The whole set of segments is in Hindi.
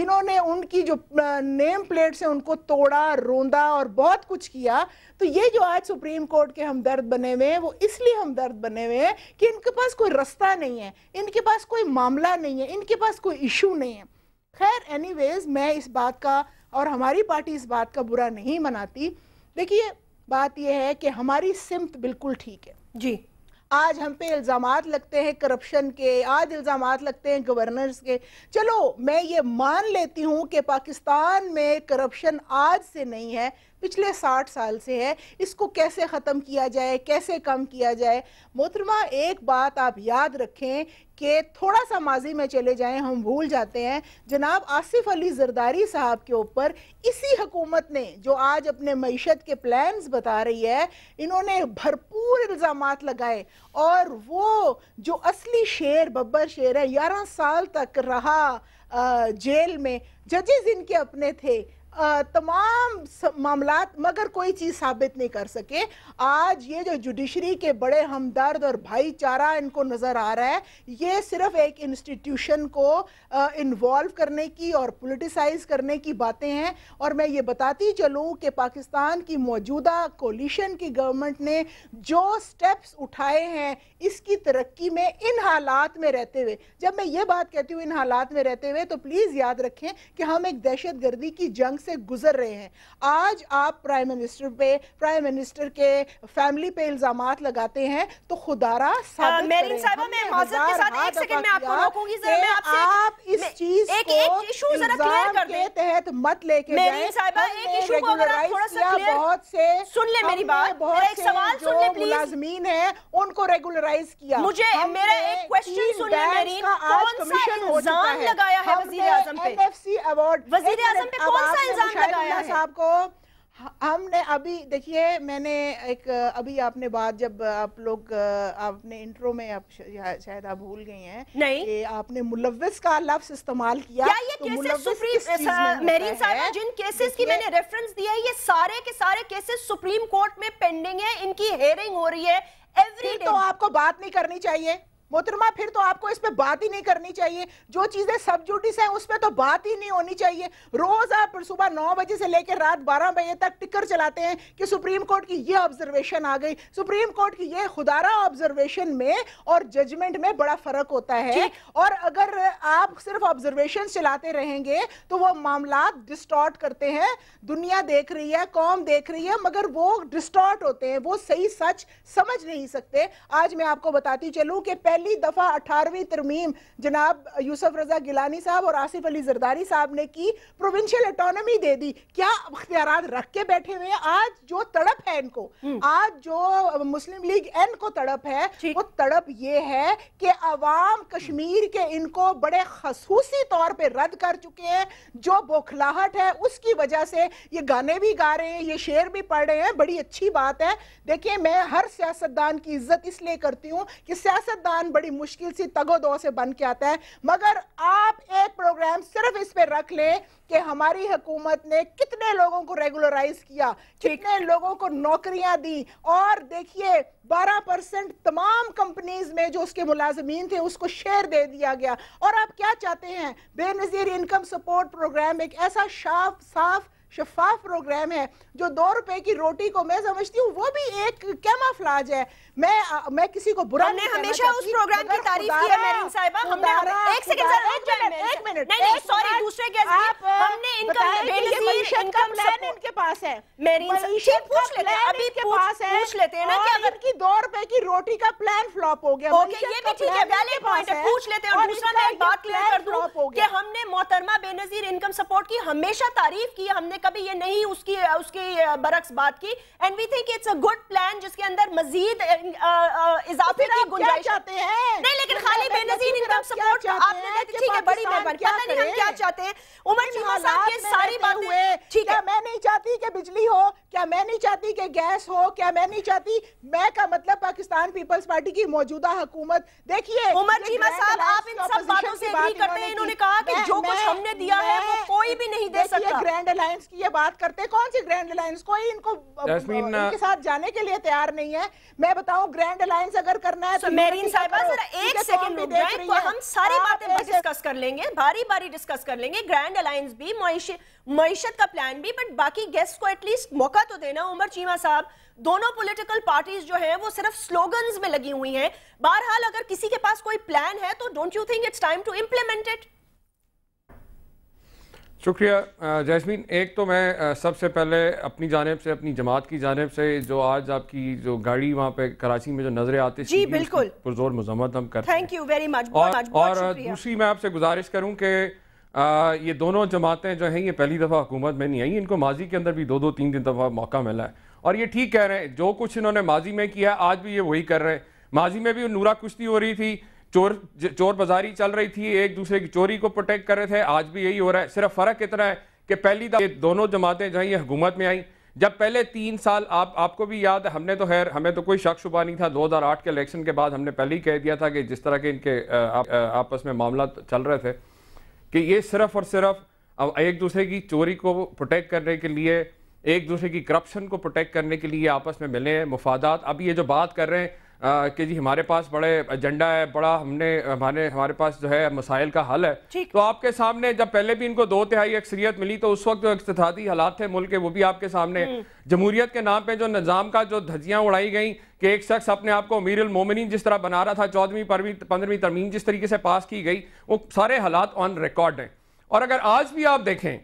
जिन्होंने उनकी जो नेम प्लेट से उनको तोड़ा रोंदा और बहुत कुछ किया तो ये जो आज सुप्रीम कोर्ट के हमदर्द बने हुए हैं वो इसलिए हमदर्द बने हुए हैं कि इनके पास कोई रास्ता नहीं है इनके पास कोई मामला नहीं है इनके पास कोई इशू नहीं है खैर एनीवेज मैं इस बात का और हमारी पार्टी इस बात का बुरा नहीं मनाती देखिए बात यह है कि हमारी सिमत बिल्कुल ठीक है जी आज हम पे इल्ज़ाम लगते हैं करप्शन के आज इल्ज़ाम लगते हैं गवर्नर्स के चलो मैं ये मान लेती हूँ कि पाकिस्तान में करप्शन आज से नहीं है पिछले साठ साल से है इसको कैसे ख़त्म किया जाए कैसे कम किया जाए मोहतरमा एक बात आप याद रखें कि थोड़ा सा माजी में चले जाएं हम भूल जाते हैं जनाब आसिफ अली जरदारी साहब के ऊपर इसी हकूमत ने जो आज अपने मीशत के प्लान्स बता रही है इन्होंने भरपूर इल्ज़ाम लगाए और वो जो असली शेर बब्बर शेर है ग्यारह साल तक रहा जेल में जजेज़ इनके अपने थे तमाम मामला मगर कोई चीज़ साबित नहीं कर सके आज ये जो जुडिशरी के बड़े हमदर्द और भाईचारा इनको नज़र आ रहा है ये सिर्फ एक इंस्टीट्यूशन को इन्वॉल्व करने की और पोलिटिसाइज करने की बातें हैं और मैं ये बताती चलूँ कि पाकिस्तान की मौजूदा कोलिशन की गवर्नमेंट ने जो स्टेप्स उठाए हैं इसकी तरक्की में इन हालात में रहते हुए जब मैं ये बात कहती हूँ इन हालात में रहते हुए तो प्लीज़ याद रखें कि हम एक दहशत गर्दी की जंग से गुजर रहे हैं आज आप प्राइम मिनिस्टर पे प्राइम मिनिस्टर के फैमिली पे इल्जाम लगाते हैं तो खुदारा आ, हाँ, मेरी मैं के साथ एक सेकंड आपको रोकूंगी आप तहत मत लेके बहुत से सुन ले मेरी बात बहुत एक सवाल सुन ले प्लीज मुलाजमीन है उनको रेगुलराइज किया मुझे मेरा एक क्वेश्चन सुन ले मेरी कौन सा लगाया है वजीर आजम पे एफएफसी अवार्ड वजीर आजम पे कौन सा इल्जाम लगाया है साहब को हमने अभी देखिए मैंने एक अभी आपने बात जब आप लोग आपने इंट्रो में आप शायद आप भूल गई हैं नहीं कि आपने मुलविस का लफ्ज इस्तेमाल किया क्या ये तो केसेस सुप्रीम मेरी साहब जिन केसेस की मैंने रेफरेंस दिया है ये सारे के सारे केसेस सुप्रीम कोर्ट में पेंडिंग है इनकी हेयरिंग हो रही है एवरी तो आपको बात नहीं करनी चाहिए मोहतरमा फिर तो आपको इस पर बात ही नहीं करनी चाहिए जो चीज़ें सब ड्यूटीज हैं उस पर तो बात ही नहीं होनी चाहिए रोज़ आप सुबह नौ बजे से लेकर रात बारह बजे तक टिकर चलाते हैं कि सुप्रीम कोर्ट की ये ऑब्जर्वेशन आ गई सुप्रीम कोर्ट की ये खुदारा ऑब्जर्वेशन में और जजमेंट में बड़ा फ़र्क होता है और अगर आप सिर्फ ऑब्जर्वेशन चलाते रहेंगे तो वो मामला डिस्टॉर्ट करते हैं दुनिया देख रही है कौम देख रही है मगर वो डिस्टॉर्ट होते हैं वो सही सच समझ नहीं सकते आज मैं आपको बताती चलूँ कि पहले पहली दफा अठारहवीं तरमीम जनाब यूसुफ रजा गिलानी साहब और आसिफ अली जरदारी साहब ने की प्रोविंशियल अटोनमी दे दी क्या अख्तियार रख के बैठे हुए आज जो तड़प है इनको हम्म। आज जो मुस्लिम लीग एन को तड़प है वो तड़प ये है कि अवाम कश्मीर के इनको बड़े खसूसी तौर पर रद्द कर चुके हैं जो बौखलाहट है उसकी वजह से ये गाने भी गा रहे हैं ये शेर भी पढ़ रहे हैं बड़ी अच्छी बात है देखिए मैं हर सियासतदान की इज्जत इसलिए करती हूँ कि सियासतदान बड़ी मुश्किल सी तगो दो से बन के आता है मगर आप एक प्रोग्राम सिर्फ इस पे रख लें कि हमारी हुकूमत ने कितने लोगों को रेगुलराइज किया कितने लोगों को नौकरियां दी और देखिए 12 परसेंट तमाम कंपनीज में जो उसके मुलाजमीन थे उसको शेयर दे दिया गया और आप क्या चाहते हैं बेनज़ीर इनकम सपोर्ट प्रोग्राम एक ऐसा शाफ साफ शफाफ प्रोग्राम है जो दो रुपए की रोटी को मैं समझती हूँ वो भी एक कैमाफ्लाज है मैं मैं किसी को बुरा नहीं हमेशा उस प्रोग्राम की तारीफ की है मेरिन साहिबा हमने एक सेकंड सर एक मिनट एक मिनट नहीं नहीं सॉरी दूसरे गेस्ट आप हमने इनका बेनजीर इनकम प्लान इनके पास है मेरिन ठीक पूछ लेते हैं अभी के पास है पूछ लेते हैं ना कि अगर की 2 रुपए की रोटी का प्लान फ्लॉप हो गया ओके ये भी ठीक है वैलिड पॉइंट है पूछ लेते हैं और दूसरा मैं एक बात क्लियर कर दूं कि हमने मोहतरमा बेनजीर इनकम सपोर्ट की हमेशा तारीफ की हमने कभी ये नहीं उसकी उसकी बरक्स बात की and we think it's a good plan जिसके अंदर मजीद इजाफे की गुंजाइश चाहते हैं नहीं लेकिन खाली बेनजीर इनकम सपोर्ट आपने कहा ठीक है बड़ी मेहरबानी पता नहीं हम क्या चाहते हैं उमर शमा साहब ये सारी बातें ठीक है मैं नहीं चाहती कि बिजली हो क्या मैं नहीं चाहती कि गैस हो क्या मैं नहीं चाहती मैं का मतलब पाकिस्तान पीपल्स पार्टी की मौजूदा हुकूमत देखिए उमर चीमा साहब आप इन सब बातों से एग्री करते हैं इन्होंने कहा कि जो कुछ हमने दिया है वो कोई भी नहीं दे सकता ग्रैंड अलायंस की ये बात करते कौन सी ग्रैंड अलायंस कोई इनको इनके साथ जाने के लिए तैयार नहीं है मैं बता बताऊं ग्रैंड अलायंस अगर करना है तो मेरीन साहिबा जरा एक सेकंड तो रुक जाए तो हम सारी हाँ, बातें डिस्कस कर लेंगे भारी भारी डिस्कस कर लेंगे ग्रैंड अलायंस भी मीशत का प्लान भी बट बाकी गेस्ट को एटलीस्ट मौका तो देना उमर चीमा साहब दोनों पॉलिटिकल पार्टीज जो हैं वो सिर्फ स्लोगन्स में लगी हुई हैं बहरहाल अगर किसी के पास कोई प्लान है तो don't you think it's time to implement it शुक्रिया जैस्मीन एक तो मैं सबसे पहले अपनी जानब से अपनी जमात की जानब से जो आज आपकी जो गाड़ी वहाँ पे कराची में जो नजरें आती जी बिल्कुल पुरजोर मजम्मत हम करते थैंक यू वेरी मच और, much, और दूसरी मैं आपसे गुजारिश करूँ कि ये दोनों जमातें जो हैं ये पहली दफ़ा हुकूमत में नहीं आई इनको माजी के अंदर भी दो दो तीन तीन दफ़ा मौका मिला है और ये ठीक कह रहे हैं जो कुछ इन्होंने माजी में किया आज भी ये वही कर रहे हैं माजी में भी नूरा कुश्ती हो रही थी चोर चोर बाजारी चल रही थी एक दूसरे की चोरी को प्रोटेक्ट कर रहे थे आज भी यही हो रहा है सिर्फ फ़र्क इतना है कि पहली दफ़ा दोनों जमातें जो ये हुकूमत में आई जब पहले तीन साल आप आपको भी याद है हमने तो खैर हमें तो कोई शक शुबा नहीं था 2008 के इलेक्शन के बाद हमने पहले ही कह दिया था कि जिस तरह के इनके आप, आपस में मामला चल रहे थे कि ये सिर्फ और सिर्फ एक दूसरे की चोरी को प्रोटेक्ट करने के लिए एक दूसरे की करप्शन को प्रोटेक्ट करने के लिए आपस में मिले हैं मुफादात अब ये जो बात कर रहे हैं कि जी हमारे पास बड़े एजेंडा है बड़ा हमने हमारे हमारे पास जो है मसाइल का हल है तो आपके सामने जब पहले भी इनको दो तिहाई अक्सरियत मिली तो उस वक्त जो इकतदी हालात थे मुल्क के वो भी आपके सामने हम्म। जमहूरियत के नाम पर जो निज़ाम का जो धजियाँ उड़ाई गई कि एक शख्स अपने आप को अमीर उलमोमिन जिस तरह बना रहा था चौदहवीं पंद्रहवीं तरमीम जिस तरीके से पास की गई वो सारे हालात ऑन रिकॉर्ड हैं और अगर आज भी आप देखें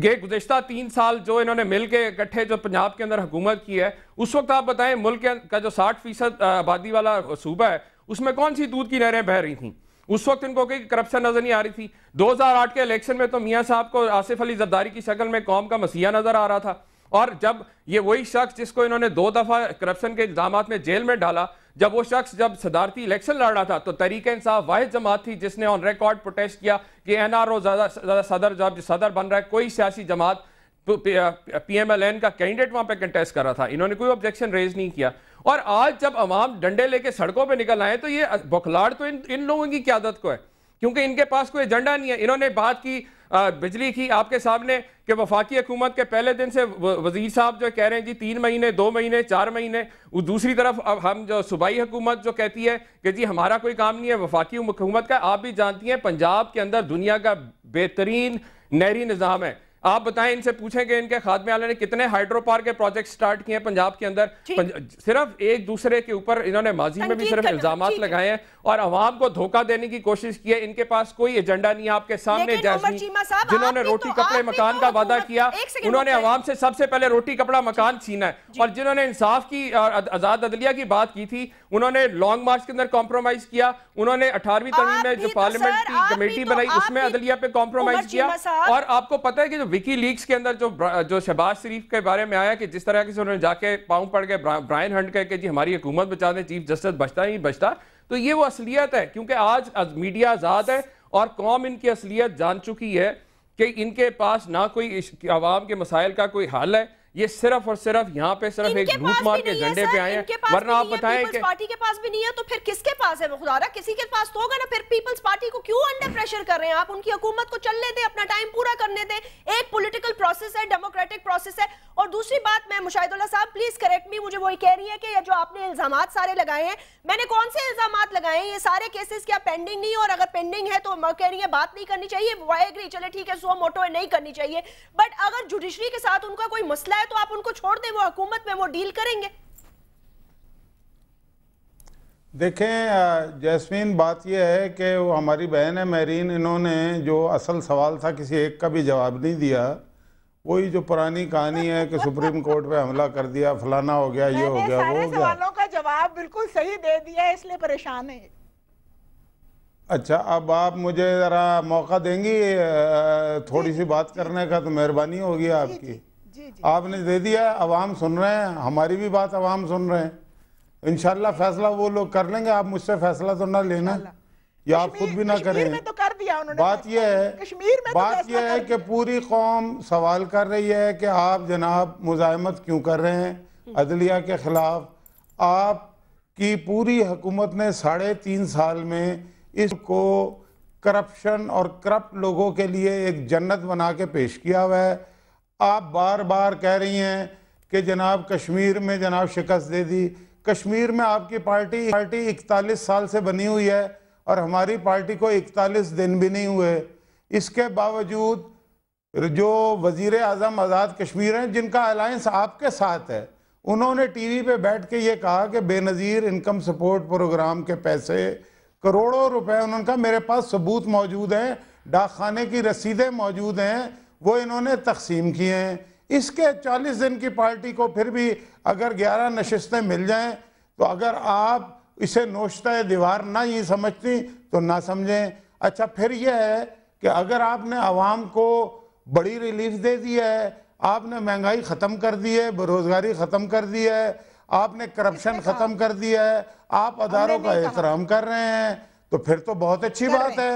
ये गुजशत तीन साल जो इन्होंने मिल के इकट्ठे जो पंजाब के अंदर हुकूमत की है उस वक्त आप बताएं मुल्क का जो साठ फीसद आबादी वाला सूबा है उसमें कौन सी दूध की नहरें बह रही थी उस वक्त इनको कोई करप्शन नजर नहीं आ रही थी 2008 के इलेक्शन में तो मियाँ साहब को आसिफ अली जद्दारी की शक्ल में कौम का मसीहा नजर आ रहा था और जब ये वही शख्स जिसको इन्होंने दो दफ़ा करप्शन के इल्जाम में जेल में डाला जब वो शख्स जब सदारती इलेक्शन लड़ रहा था तो तरीके इंसाफ वाहि जमात थी जिसने ऑन रिकॉर्ड प्रोटेस्ट किया कि एन आर ओ ज़्यादा सदर जब सदर बन रहा है कोई सियासी जमात तो पी एम एल एन का कैंडिडेट वहाँ पर कंटेस्ट कर रहा था इन्होंने कोई ऑब्जेक्शन रेज नहीं किया और आज जब अवाम डंडे लेके सड़कों पर निकल आए तो ये बुखलाड़ तो इन इन लोगों की क्यादत को है क्योंकि इनके पास कोई एजेंडा नहीं है इन्होंने बात की बिजली की आपके सामने कि वफाकी हुकूमत के पहले दिन से वजीर साहब जो कह रहे हैं जी तीन महीने दो महीने चार महीने वो दूसरी तरफ अब हम जो सूबाई हुकूमत जो कहती है कि जी हमारा कोई काम नहीं है वफाकी हुकूमत का आप भी जानती हैं पंजाब के अंदर दुनिया का बेहतरीन नहरी निज़ाम है आप बताएं इनसे पूछें कि इनके खादमे आला ने कितने हाइड्रो पार्क के प्रोजेक्ट स्टार्ट किए हैं पंजाब के अंदर पंज... सिर्फ एक दूसरे के ऊपर इन्होंने माजी में भी सिर्फ इल्जाम लगाए हैं और आवाम को धोखा देने की कोशिश की है इनके पास कोई एजेंडा नहीं है आपके सामने जैसे जिन्होंने रोटी तो कपड़े मकान तो का वादा किया उन्होंने आवाम से सबसे पहले रोटी कपड़ा मकान छीना है और जिन्होंने इंसाफ की आजाद अदलिया की बात की थी उन्होंने लॉन्ग मार्च के अंदर कॉम्प्रोमाइज किया उन्होंने अठारहवीं तरमीम में जो पार्लियामेंट तो की कमेटी बनाई उसमें अदलिया पे कॉम्प्रोमाइज किया और आपको पता है कि जो विकी लीक्स के अंदर जो जो शहबाज शरीफ के बारे में आया कि जिस तरह की उन्होंने जाके पाँव पड़ गए ब्रायन हंट कह के जी हमारी हुकूमत बचा दें चीफ जस्टिस बचता नहीं बचता तो ये वो असलियत है क्योंकि आज मीडिया आज़ाद है और कौम इनकी असलियत जान चुकी है कि इनके पास ना कोई आवाम के मसाइल का कोई हल है ये सिर्फ और सिर्फ यहाँ पे सिर्फ एक झूठ मार के झंडे पे आए हैं वरना आप बताएं कि पार्टी के पास भी नहीं है तो फिर किसके पास है मुखदारा किसी के पास तो होगा ना फिर पीपल्स पार्टी को क्यों अंडर प्रेशर कर रहे हैं आप उनकी हुकूमत को चलने दें अपना टाइम पूरा करने दें एक पॉलिटिकल प्रोसेस है डेमोक्रेटिक प्रोसेस है और दूसरी बात मैं मुशाहिदुल्ला साहब प्लीज करेक्ट मी मुझे वही कह रही है कि जो आपने इल्जाम सारे लगाए हैं मैंने कौन से इल्जाम लगाए हैं ये सारे केसेस क्या पेंडिंग नहीं और अगर पेंडिंग है तो कह रही है बात नहीं करनी चाहिए वाई एग्री चले ठीक है सो मोटो नहीं करनी चाहिए बट अगर जुडिशरी के साथ उनका कोई मसला है तो आप उनको छोड़ दें वो हुकूमत में वो डील करेंगे देखें जैस्मीन बात यह है कि वो हमारी बहन है मेरीन इन्होंने जो असल सवाल था किसी एक का भी जवाब नहीं दिया वही जो पुरानी कहानी है कि सुप्रीम कोर्ट पे हमला कर दिया फलाना हो गया ये हो गया वो हो गया सवालों का जवाब बिल्कुल सही दे दिया इसलिए परेशान है अच्छा अब आप मुझे ज़रा मौका देंगी थोड़ी सी बात करने का तो मेहरबानी होगी आपकी आपने दे दिया अवाम सुन रहे हैं हमारी भी बात अवाम सुन रहे हैं इनशाला फैसला वो लोग कर लेंगे आप मुझसे फैसला तो ना लेना या आप खुद भी ना करें तो कर दिया उन्होंने बात यह है कश्मीर में तो बात तो यह है कि पूरी कौम सवाल कर रही है कि आप जनाब मुजामत क्यों कर रहे हैं हम्म। अदलिया के खिलाफ आप की पूरी हुकूमत ने साढ़े तीन साल में इसको करप्शन और करप्ट लोगों के लिए एक जन्नत बना के पेश किया हुआ है आप बार बार कह रही हैं कि जनाब कश्मीर में जनाब शिकस्त दे दी कश्मीर में आपकी पार्टी पार्टी इकतालीस साल से बनी हुई है और हमारी पार्टी को इकतालीस दिन भी नहीं हुए इसके बावजूद जो वज़ी अजम आज़ाद कश्मीर हैं जिनका अलायंस आपके साथ है उन्होंने टीवी पे बैठ के ये कहा कि बेनज़ीर इनकम सपोर्ट प्रोग्राम के पैसे करोड़ों रुपए उनका मेरे पास सबूत मौजूद हैं डाक खाने की रसीदें मौजूद हैं वो इन्होंने तकसीम किए हैं इसके चालीस दिन की पार्टी को फिर भी अगर ग्यारह नशस्तें मिल जाएं तो अगर आप इसे नोशता दीवार ना ही समझती तो ना समझें अच्छा फिर यह है कि अगर आपने आवाम को बड़ी रिलीफ दे दी है आपने महंगाई ख़त्म कर दी है बेरोज़गारी ख़त्म कर दी है आपने करप्शन ख़त्म कर दिया है आप अदारों का एहतराम कर रहे हैं तो फिर तो बहुत अच्छी बात है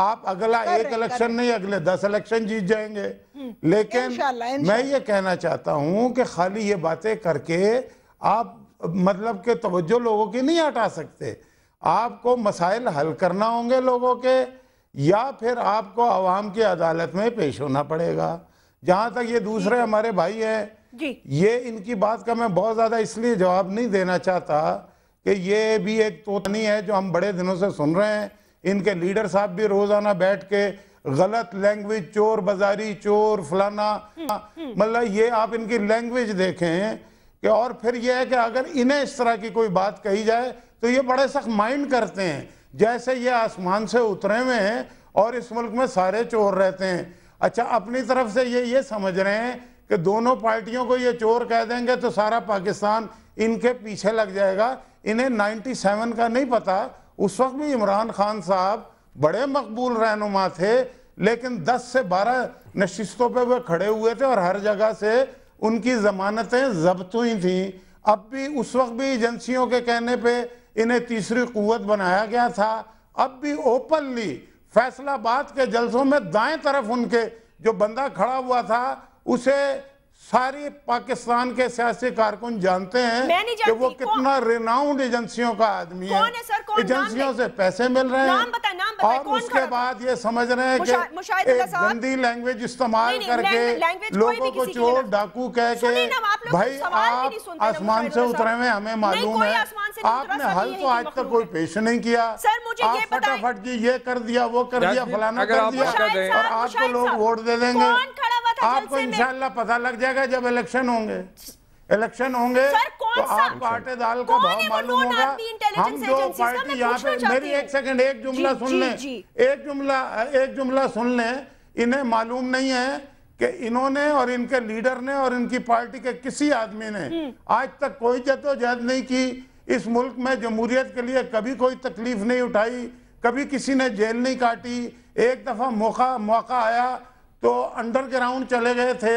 आप अगला एक इलेक्शन नहीं अगले दस इलेक्शन जीत जाएंगे हम्म, लेकिन इंशाला, इंशाला। मैं ये कहना चाहता हूँ कि खाली ये बातें करके आप मतलब के तवज्जो लोगों की नहीं हटा सकते आपको मसाइल हल करना होंगे लोगों के या फिर आपको आवाम की अदालत में पेश होना पड़ेगा जहाँ तक ये दूसरे हमारे भाई हैं ये इनकी बात का मैं बहुत ज़्यादा इसलिए जवाब नहीं देना चाहता कि ये भी एक तोतनी है जो हम बड़े दिनों से सुन रहे हैं इनके लीडर साहब भी रोजाना बैठ के गलत लैंग्वेज चोर बाजारी चोर फलाना मतलब ये आप इनकी लैंग्वेज देखें कि और फिर यह है कि अगर इन्हें इस तरह की कोई बात कही जाए तो ये बड़े सख्त माइंड करते हैं जैसे ये आसमान से उतरे हुए हैं और इस मुल्क में सारे चोर रहते हैं अच्छा अपनी तरफ से ये ये समझ रहे हैं कि दोनों पार्टियों को ये चोर कह देंगे तो सारा पाकिस्तान इनके पीछे लग जाएगा इन्हें 97 का नहीं पता उस वक्त भी इमरान खान साहब बड़े मकबूल रहनुमा थे लेकिन 10 से 12 नशिस्तों पे वे खड़े हुए थे और हर जगह से उनकी ज़मानतें जब्त हुई थीं अब भी उस वक्त भी एजेंसियों के कहने पे इन्हें तीसरी कुत बनाया गया था अब भी ओपनली फैसलाबाद के जलसों में दाएं तरफ उनके जो बंदा खड़ा हुआ था उसे सारी पाकिस्तान के सियासी कारकुन जानते हैं कि वो कितना रिनाउंड एजेंसियों का आदमी है, है एजेंसियों से पैसे मिल रहे हैं नाम बता, नाम बता, और उसके बाद ये समझ रहे हैं कि एक गंदी लैंग्वेज इस्तेमाल करके लोगों को चोर डाकू कह के भाई आप आसमान से उतरे हुए हमें मालूम है आपने हल तो आज तक कोई पेश नहीं किया आप फटाफट जी ये कर दिया वो कर दिया फलाना कर दिया और आपको तो लोग वोट दे देंगे आपको इंशाल्लाह पता लग जाएगा जब इलेक्शन होंगे इलेक्शन होंगे तो आप आटे दाल का भाव मालूम होगा हम जो पार्टी यहाँ पे मेरी एक सेकंड एक जुमला सुन ले एक जुमला एक जुमला सुन ले इन्हें मालूम नहीं है कि इन्होंने और इनके लीडर ने और इनकी पार्टी के किसी आदमी ने हम्म। आज तक कोई जदोजहद नहीं की इस मुल्क में जमहूरियत के लिए कभी कोई तकलीफ नहीं उठाई कभी किसी ने जेल नहीं काटी एक दफ़ा मौका मौका आया तो अंडरग्राउंड चले गए थे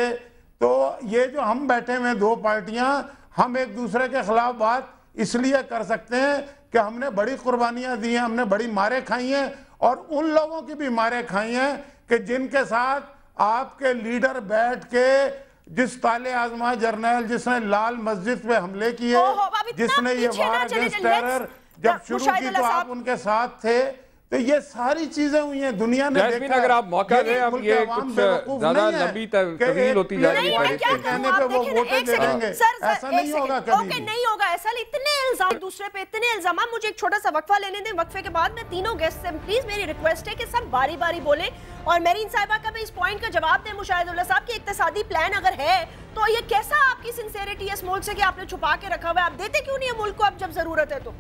तो ये जो हम बैठे हुए दो पार्टियां हम एक दूसरे के खिलाफ बात इसलिए कर सकते हैं कि हमने बड़ी कुर्बानियां दी हैं हमने बड़ी मारें खाई हैं और उन लोगों की भी मारे खाई हैं कि जिनके साथ आपके लीडर बैठ के जिस ताले आजमा जर्नैल जिसने लाल मस्जिद पे हमले किए जिसने ये वार अगेंस्ट टेरर जब शुरू की तो आप उनके साथ थे तो ये सारी चीजें हुई हैं दुनिया ने देखा अगर आप मौका दें हम ये कुछ ज्यादा लंबी तवील होती जा रही है कहने पे वो वोटें दे देंगे ऐसा नहीं होगा कभी ओके नहीं होगा ऐसा इतने इल्जाम दूसरे पे इतने इल्जाम मुझे एक छोटा सा वक्फा लेने दें वक्फे के बाद मैं तीनों गेस्ट से प्लीज मेरी रिक्वेस्ट है कि सब बारी बारी बोले और मेरीन साहिबा का भी इस पॉइंट का जवाब दें मुशाहिदुल्लाह साहब की इकतसादी प्लान अगर है तो ये कैसा आपकी सिंसियरिटी है इस मुल्क से कि आपने छुपा के रखा हुआ है आप देते क्यों नहीं है मुल्क को अब जब जरूरत है तो